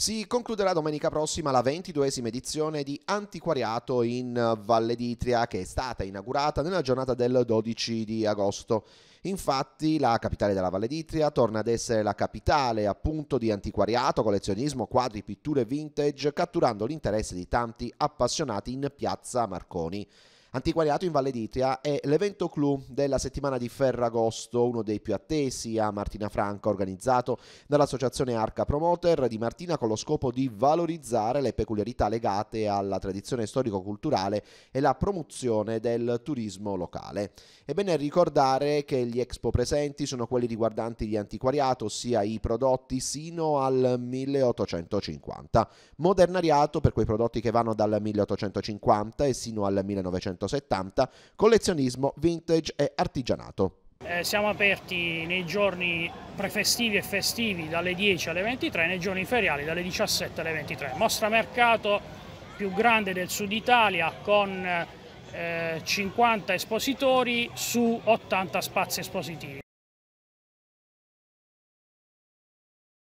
Si concluderà domenica prossima la ventiduesima edizione di Antiquariato in Valle d'Itria che è stata inaugurata nella giornata del 12 di agosto. Infatti la capitale della Valle d'Itria torna ad essere la capitale appunto di antiquariato, collezionismo, quadri, pitture vintage, catturando l'interesse di tanti appassionati in piazza Marconi. Antiquariato in Valle d'Itria è l'evento clou della settimana di Ferragosto, uno dei più attesi a Martina Franca, organizzato dall'associazione Arca Promoter di Martina con lo scopo di valorizzare le peculiarità legate alla tradizione storico-culturale e la promozione del turismo locale. È bene ricordare che gli expo presenti sono quelli riguardanti gli antiquariato, ossia i prodotti sino al 1850. Modernariato per quei prodotti che vanno dal 1850 e sino al 1900 1970, collezionismo, vintage e artigianato. Eh, siamo aperti nei giorni prefestivi e festivi dalle 10 alle 23, nei giorni feriali dalle 17 alle 23. Mostra mercato più grande del sud Italia con eh, 50 espositori su 80 spazi espositivi.